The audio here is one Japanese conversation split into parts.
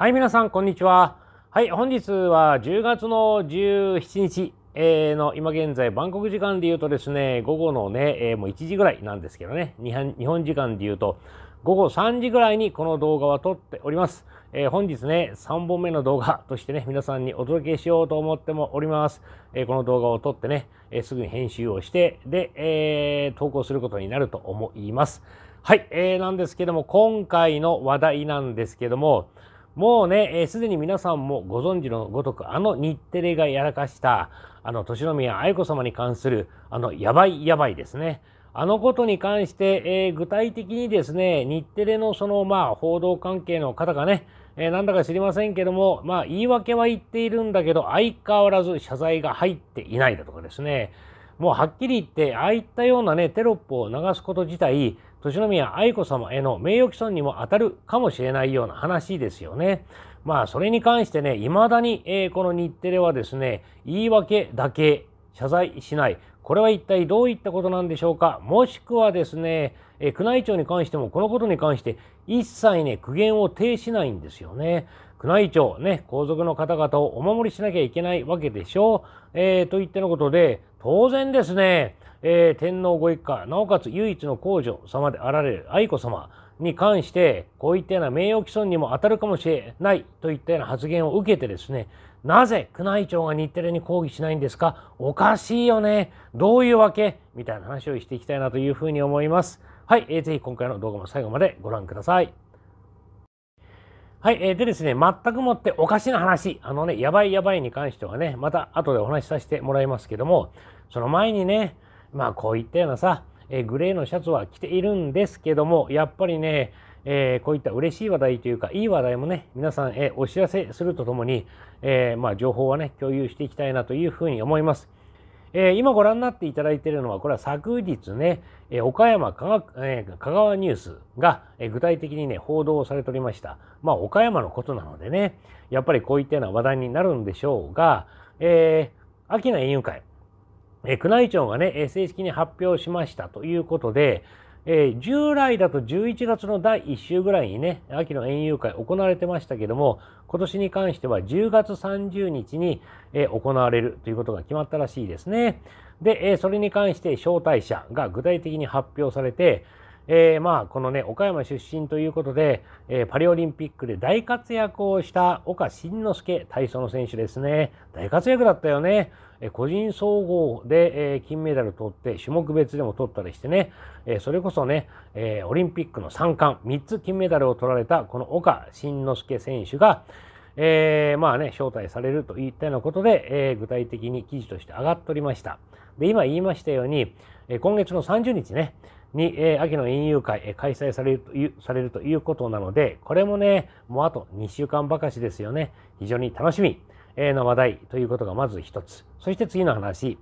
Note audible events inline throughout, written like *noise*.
はい、皆さん、こんにちは。はい、本日は10月の17日、えー、の、今現在、バンコク時間で言うとですね、午後のね、えー、もう1時ぐらいなんですけどね、日本時間で言うと、午後3時ぐらいにこの動画は撮っております。えー、本日ね、3本目の動画としてね、皆さんにお届けしようと思ってもおります。えー、この動画を撮ってね、えー、すぐに編集をして、で、え投稿することになると思います。はい、えー、なんですけども、今回の話題なんですけども、もうね、す、で、に皆さんもご存知のごとく、あの日テレがやらかした、あの、年宮愛子様に関する、あの、やばいやばいですね。あのことに関して、えー、具体的にですね、日テレのその、まあ、報道関係の方がね、えー、なんだか知りませんけども、まあ、言い訳は言っているんだけど、相変わらず謝罪が入っていないだとかですね、もうはっきり言って、ああいったようなね、テロップを流すこと自体、年宮愛子様への名誉毀損にも当たるかもしれないような話ですよね。まあ、それに関してね、未だに、えー、この日テレはですね、言い訳だけ謝罪しない。これは一体どういったことなんでしょうかもしくはですね、えー、宮内庁に関してもこのことに関して一切ね、苦言を呈しないんですよね。宮内庁、ね、皇族の方々をお守りしなきゃいけないわけでしょう。えー、といってのことで、当然ですね、えー、天皇ご一家、なおかつ唯一の皇女様であられる愛子様に関して、こういったような名誉毀損にも当たるかもしれないといったような発言を受けてですね、なぜ宮内庁が日テレに抗議しないんですかおかしいよね。どういうわけみたいな話をしていきたいなというふうに思います。はい、えー、ぜひ今回の動画も最後までご覧ください。はい、えー、でですね、全くもっておかしな話、あのね、やばいやばいに関してはね、また後でお話しさせてもらいますけども、その前にね、まあこういったようなさ、えー、グレーのシャツは着ているんですけども、やっぱりね、えー、こういった嬉しい話題というか、いい話題もね、皆さん、えお知らせするとともに、えまあ情報はね、共有していきたいなというふうに思います。えー、今ご覧になっていただいているのは、これは昨日ね、えー、岡山科学、えー、香川ニュースが、え具体的にね、報道されておりました。まあ、岡山のことなのでね、やっぱりこういったような話題になるんでしょうが、えー、秋の園遊会、え宮内庁がね、正式に発表しましたということで、えー、従来だと11月の第1週ぐらいにね、秋の園遊会行われてましたけども、今年に関しては10月30日に、えー、行われるということが決まったらしいですね。で、えー、それに関して招待者が具体的に発表されて、えー、まあこのね岡山出身ということで、えー、パリオリンピックで大活躍をした岡慎之助体操の選手ですね大活躍だったよね、えー、個人総合で、えー、金メダル取って種目別でも取ったりしてね、えー、それこそね、えー、オリンピックの3冠3つ金メダルを取られたこの岡慎之助選手が、えー、まあね、招待されるといったようなことで、えー、具体的に記事として上がっておりました。で、今言いましたように、え今月の30日ね、に、えー、秋の園遊会、えー、開催されるという、されるということなので、これもね、もうあと2週間ばかしですよね。非常に楽しみ、えー、の話題ということがまず一つ。そして次の話。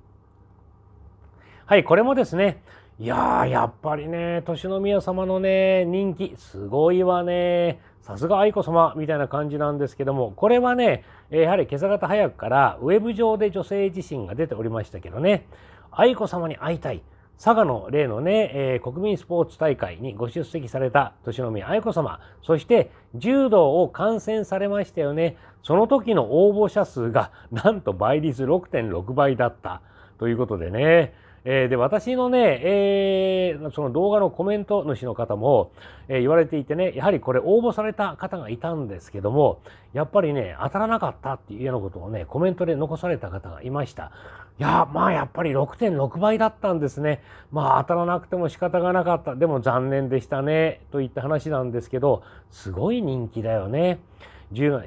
はい、これもですね、いやー、やっぱりね、年の宮様のね、人気、すごいわね。さすが愛子様みたいな感じなんですけどもこれはねやはり今朝方早くからウェブ上で女性自身が出ておりましたけどね愛子様に会いたい佐賀の例のね、えー、国民スポーツ大会にご出席された年宮愛子様そして柔道を観戦されましたよねその時の応募者数がなんと倍率6.6倍だったということでねえー、で、私のね、えー、その動画のコメント主の方も、えー、言われていてね、やはりこれ応募された方がいたんですけども、やっぱりね、当たらなかったっていうようなことをね、コメントで残された方がいました。いや、まあやっぱり6.6倍だったんですね。まあ当たらなくても仕方がなかった。でも残念でしたね。といった話なんですけど、すごい人気だよね。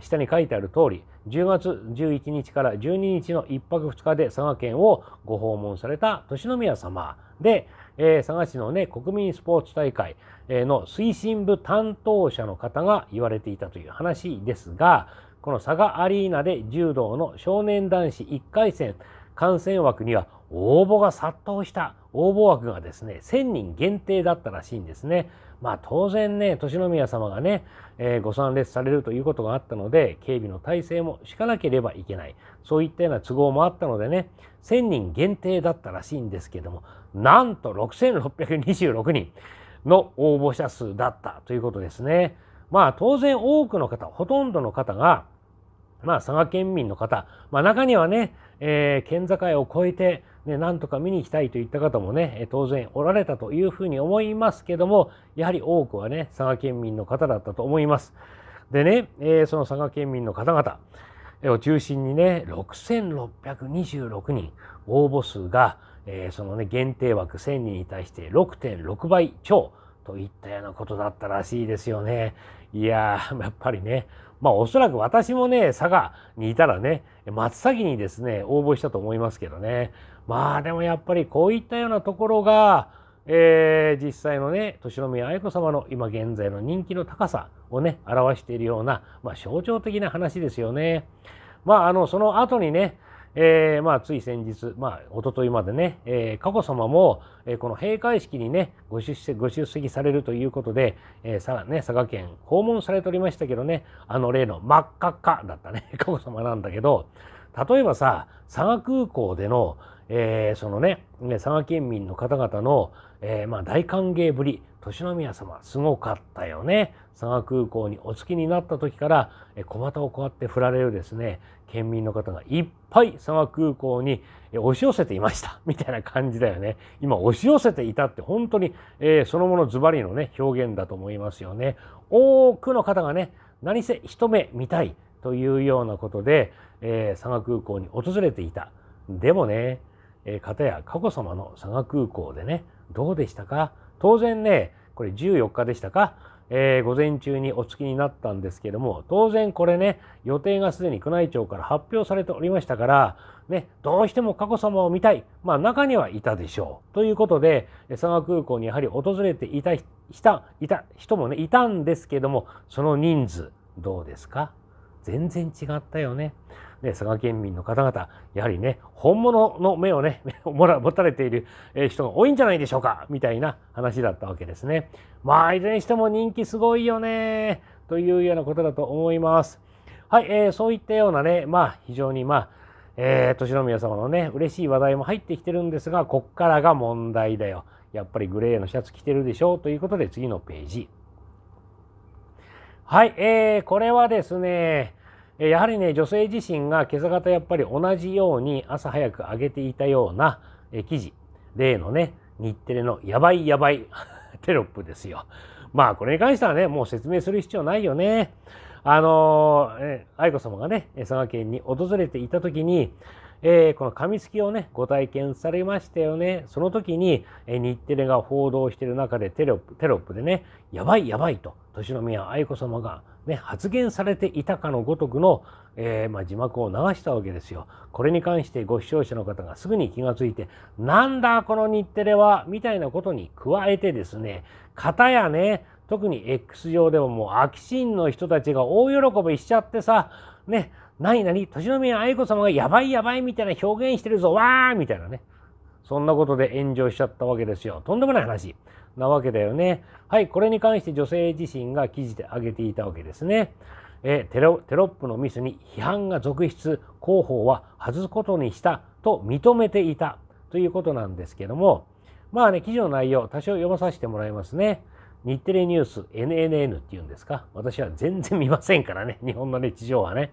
下に書いてある通り、10月11日から12日の1泊2日で佐賀県をご訪問された年宮様で、えー、佐賀市の、ね、国民スポーツ大会の推進部担当者の方が言われていたという話ですがこの佐賀アリーナで柔道の少年男子1回戦感染枠には応募が殺到した応募枠がですね1000人限定だったらしいんですね。まあ当然ね年宮様がね、えー、ご参列されるということがあったので警備の体制も敷かなければいけないそういったような都合もあったのでね1000人限定だったらしいんですけどもなんと6626人の応募者数だったということですね。まあ当然多くの方ほとんどの方がまあ、佐賀県民の方、まあ、中にはね、えー、県境を越えて、ね、なんとか見に行きたいといった方もね、当然おられたというふうに思いますけども、やはり多くはね、佐賀県民の方だったと思います。でね、えー、その佐賀県民の方々を中心にね、6626人、応募数が、えー、そのね、限定枠1000人に対して6.6倍超といったようなことだったらしいですよね。いやー、やっぱりね、まあおそらく私もね、佐賀にいたらね、松崎にですね、応募したと思いますけどね。まあでもやっぱりこういったようなところが、えー、実際のね、年宮愛子様の今現在の人気の高さをね、表しているような、まあ、象徴的な話ですよね。まあ、あの、その後にね、えー、まあ、つい先日、まあ、おとといまでね、えー、佳子さまも、えー、この閉会式にね、ご出席ご出席されるということで、えー、さね、佐賀県訪問されておりましたけどね、あの例の真っ赤っかだったね、*laughs* 佳子さまなんだけど、例えばさ、佐賀空港での、えー、そのね佐賀県民の方々の、えー、まあ、大歓迎ぶり年宮様すごかったよね佐賀空港にお着きになった時から、え小股をこうやって振られるですね県民の方がいっぱい佐賀空港に押し寄せていました *laughs* みたいな感じだよね今押し寄せていたって本当に、えー、そのものズバリのね表現だと思いますよね多くの方がね何せ一目見たいというようなことで、えー、佐賀空港に訪れていたでもねえー、方や佳子さまの佐賀空港でね、どうでしたか当然ね、これ14日でしたかえー、午前中にお付きになったんですけども、当然これね、予定がすでに宮内庁から発表されておりましたから、ね、どうしても佳子さまを見たい。まあ中にはいたでしょう。ということで、佐賀空港にやはり訪れていた、た、いた人もね、いたんですけども、その人数、どうですか全然違ったよね。ね、佐賀県民の方々、やはりね、本物の目をね、*laughs* もら持たれている人が多いんじゃないでしょうか、みたいな話だったわけですね。まあ、いずれにしても人気すごいよね、というようなことだと思います。はい、えー、そういったようなね、まあ、非常にまあ、えー、年の宮様のね、嬉しい話題も入ってきてるんですが、こっからが問題だよ。やっぱりグレーのシャツ着てるでしょうということで次のページ。はい、えー、これはですね、やはりね女性自身が今朝方やっぱり同じように朝早く上げていたような記事例のね日テレの「やばいやばい」テロップですよ。まあこれに関してはねもう説明する必要ないよね。あのー、愛子様がね佐賀県に訪れていた時に、えー、この紙付きをねご体験されましたよねその時に、えー、日テレが報道してる中でテロップテロップでね「やばいやばい」と年宮愛子様がね、発言されていたかのごとくの、えー、まあ、字幕を流したわけですよ。これに関してご視聴者の方がすぐに気がついて、なんだこの日テレはみたいなことに加えてですね、方やね、特に X 上でももう秋キの人たちが大喜びしちゃってさ、ね、何々、年宮愛子様がやばいやばいみたいな表現してるぞ、わーみたいなね。そんなことで炎上しちゃったわけですよ。とんでもない話。なわけだよね。はい、これに関して女性自身が記事で挙げていたわけですね。えテロテロップのミスに批判が続出広報は外すことにしたと認めていたということなんですけどもまあね記事の内容多少読まさせてもらいますね日テレニュース NNN っていうんですか私は全然見ませんからね *laughs* 日本のね地上はね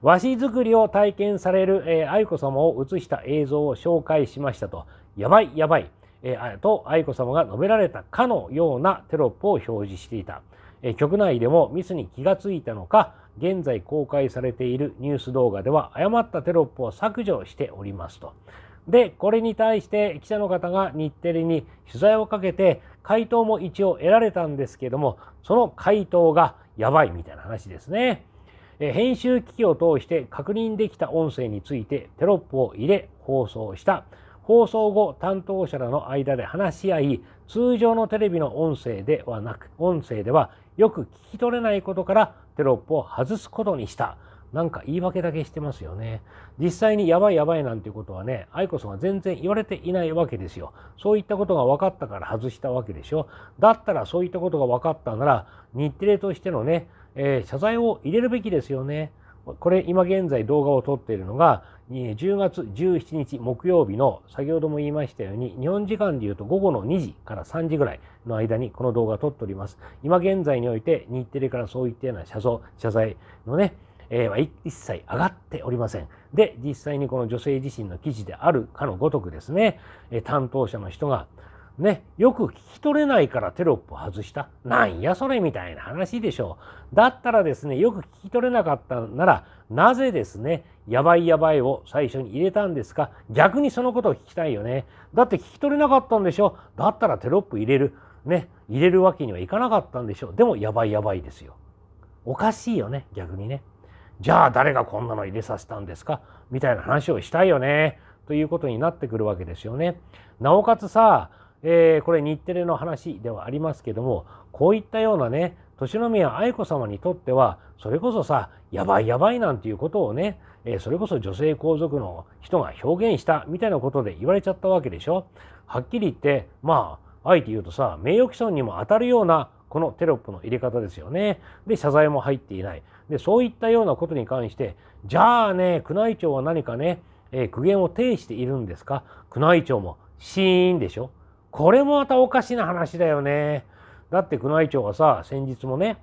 和紙作りを体験される、えー、愛子さまを映した映像を紹介しましたとやばいやばいえー、と愛子さまが述べられたかのようなテロップを表示していた、えー、局内でもミスに気がついたのか現在公開されているニュース動画では誤ったテロップを削除しておりますとでこれに対して記者の方が日テレに取材をかけて回答も一応得られたんですけどもその回答がやばいみたいな話ですね。編集機器を通して確認できた音声についてテロップを入れ放送した放送後担当者らの間で話し合い通常のテレビの音声ではなく音声ではよく聞き取れないことからテロップを外すことにしたなんか言い訳だけしてますよね。実際にやばいやばいなんていうことはね、愛子さんは全然言われていないわけですよ。そういったことが分かったから外したわけでしょ。だったらそういったことが分かったなら、日テレとしてのね、えー、謝罪を入れるべきですよね。これ今現在動画を撮っているのが10月17日木曜日の先ほども言いましたように日本時間でいうと午後の2時から3時ぐらいの間にこの動画を撮っております今現在において日テレからそういったような謝罪謝罪のねえー、一切上がっておりません。で、実際にこの女性自身の記事であるかのごとくですね、担当者の人が、ね、よく聞き取れないからテロップ外した。なんやそれみたいな話でしょう。だったらですね、よく聞き取れなかったなら、なぜですね、やばいやばいを最初に入れたんですか逆にそのことを聞きたいよね。だって聞き取れなかったんでしょだったらテロップ入れる。ね、入れるわけにはいかなかったんでしょう。でもやばいやばいですよ。おかしいよね、逆にね。じゃあ誰がこんなの入れさせたんですかみたいな話をしたいよね。ということになってくるわけですよね。なおかつさ、えー、これ日テレの話ではありますけどもこういったようなね年宮愛子様にとってはそれこそさやばいやばいなんていうことをね、えー、それこそ女性皇族の人が表現したみたいなことで言われちゃったわけでしょはっきり言ってまああえて言うとさ名誉毀損にも当たるようなこのテロップの入れ方ですよね。で謝罪も入っていない。でそういったようなことに関してじゃあね宮内庁は何かね、えー、苦言を呈しているんですか宮内庁もシーンでしょこれもまたおかしな話だよね。だって宮内庁がさ、先日もね、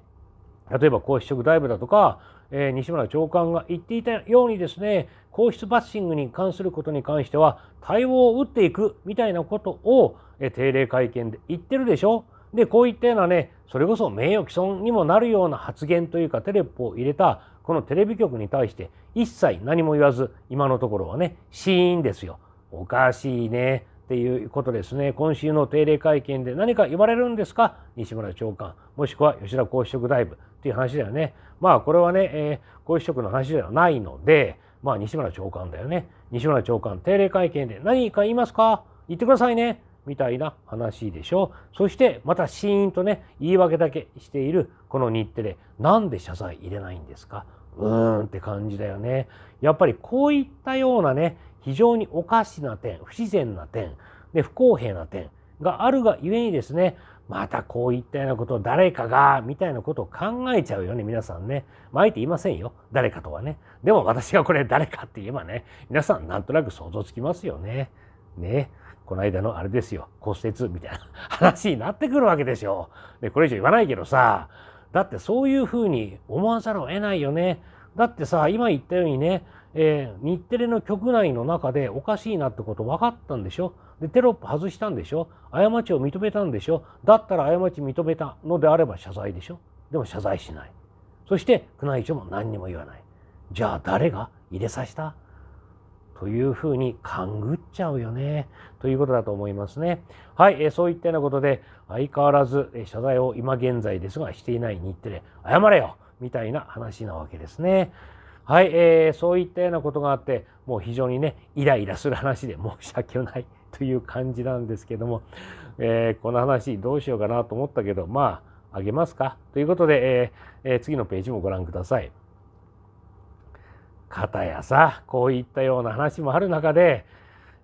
例えば皇室食大部だとか、えー、西村長官が言っていたようにですね、皇室バッシングに関することに関しては、対応を打っていくみたいなことを、えー、定例会見で言ってるでしょ。で、こういったようなね、それこそ名誉毀損にもなるような発言というか、テレポを入れた、このテレビ局に対して、一切何も言わず、今のところはね、シーンですよ。おかしいね。っていうことですね今週の定例会見で何か言われるんですか西村長官もしくは吉田公職大部っていう話だよねまあこれはね、えー、皇職の話ではないのでまあ西村長官だよね西村長官定例会見で何か言いますか言ってくださいねみたいな話でしょそしてまたシーンとね言い訳だけしているこの日テレなんで謝罪入れないんですかうーんって感じだよねやっぱりこういったようなね非常におかしな点不自然な点で不公平な点があるがゆえにですねまたこういったようなことを誰かがみたいなことを考えちゃうよね皆さんね。まあえて言いませんよ誰かとはね。でも私がこれ誰かって言えばね皆さんなんとなく想像つきますよね。ねこの間のあれですよ骨折みたいな話になってくるわけですよ。でこれ以上言わないけどさだってそういうふうに思わざるを得ないよね。だってさ今言ったようにねえー、日テレの局内の中でおかしいなってこと分かったんでしょでテロップ外したんでしょ過ちを認めたんでしょだったら過ち認めたのであれば謝罪でしょでも謝罪しないそして宮内庁も何にも言わないじゃあ誰が入れさせたというふうに勘ぐっちゃうよね。ということだと思いますね。はい、えそういったようなことで、相変わらず、え謝罪を今現在ですがしていない日テレ、謝れよみたいな話なわけですね。はい、えー、そういったようなことがあって、もう非常にね、イライラする話で申し訳ないという感じなんですけども、えー、この話どうしようかなと思ったけど、まあ、あげますか。ということで、えー、えー、次のページもご覧ください。かたやさ、こういったような話もある中で、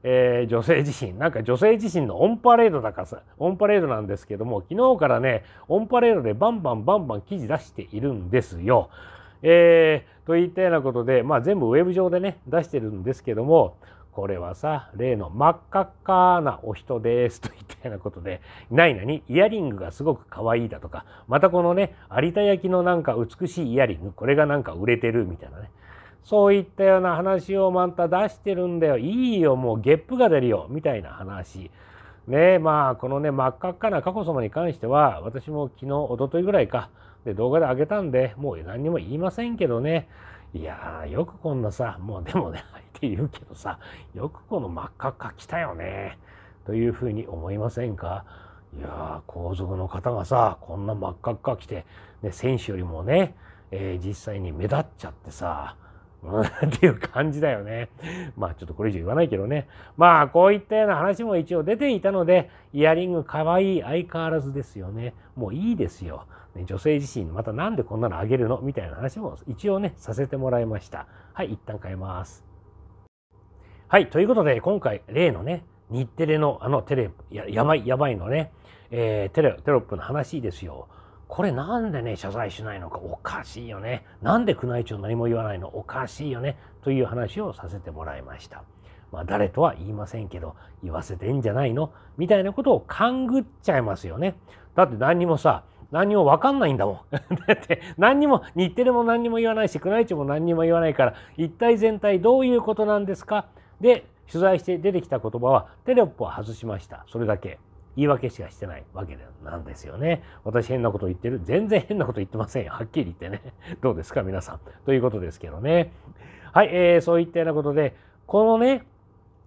えー、女性自身なんか女性自身のオンパレードだからさオンパレードなんですけども昨日からねオンパレードでバンバンバンバン記事出しているんですよ。えー、といったようなことで、まあ、全部ウェブ上でね出してるんですけどもこれはさ例の真っ赤っかなお人です *laughs* といったようなことでないなにイヤリングがすごく可愛いだとかまたこのね有田焼のなんか美しいイヤリングこれがなんか売れてるみたいなねそういったような話をまた出してるんだよいいよもうゲップが出るよみたいな話ねまあこのね真っ赤っかな佳子さまに関しては私も昨日おとといぐらいかで、動画で上げたんで、もう何にも言いませんけどね。いやー、よくこんなさ、もうでもね、相手言うけどさ、よくこの真っ赤っか来たよね。というふうに思いませんかいやー、皇族の方がさ、こんな真っ赤っか来て、ね、選手よりもね、えー、実際に目立っちゃってさ、っていう感じだよね。まあちょっとこれ以上言わないけどね。まあこういったような話も一応出ていたので、イヤリング可愛い相変わらずですよね。もういいですよ。女性自身また何でこんなのあげるのみたいな話も一応ねさせてもらいましたはい一旦変えますはいということで今回例のね日テレのあのテレややばいやばいのね、えー、テレテロップの話ですよこれなんでね謝罪しないのかおかしいよねなんで宮内庁何も言わないのおかしいよねという話をさせてもらいましたまあ、誰とは言いませんけど言わせてんじゃないのみたいなことを勘ぐっちゃいますよね。だって何にもさ何にも分かんないんだもん *laughs* だって何にも日テレも何にも言わないし宮内庁も何にも言わないから一体全体どういうことなんですかで取材して出てきた言葉はテレップ外しましたそれだけ言い訳しかしてないわけなんですよね私変なこと言ってる全然変なこと言ってませんよはっきり言ってねどうですか皆さんということですけどねはい、えー、そういったようなことでこのね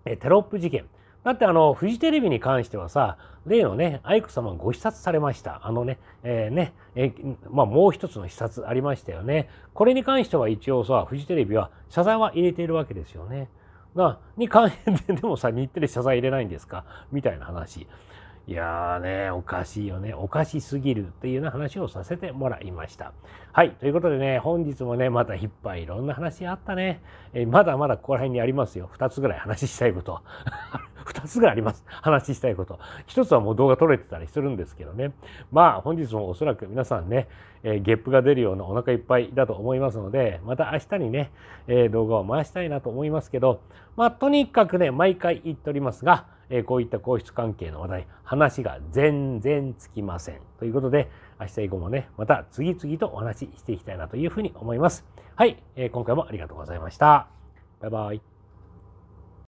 テロップ事件だってあの、フジテレビに関してはさ、例のね、愛子様ご視察されました。あのね、えー、ね、えー、まあもう一つの視察ありましたよね。これに関しては一応さ、フジテレビは謝罪は入れているわけですよね。が、に関してでもさ、日テレ謝罪入れないんですかみたいな話。いやーね、おかしいよね。おかしすぎるっていうような話をさせてもらいました。はい。ということでね、本日もね、またいっぱいいろんな話あったね。えー、まだまだここら辺にありますよ。2つぐらい話したいこと。2つがあります。話したいこと。1つはもう動画撮れてたりするんですけどね。まあ本日もおそらく皆さんね、えー、ゲップが出るようなお腹いっぱいだと思いますので、また明日にね、えー、動画を回したいなと思いますけど、まあとにかくね、毎回言っておりますが、えー、こういった皇室関係の話題、話が全然つきません。ということで、明日以降もね、また次々とお話ししていきたいなというふうに思います。はい、えー、今回もありがとうございました。バイバイ。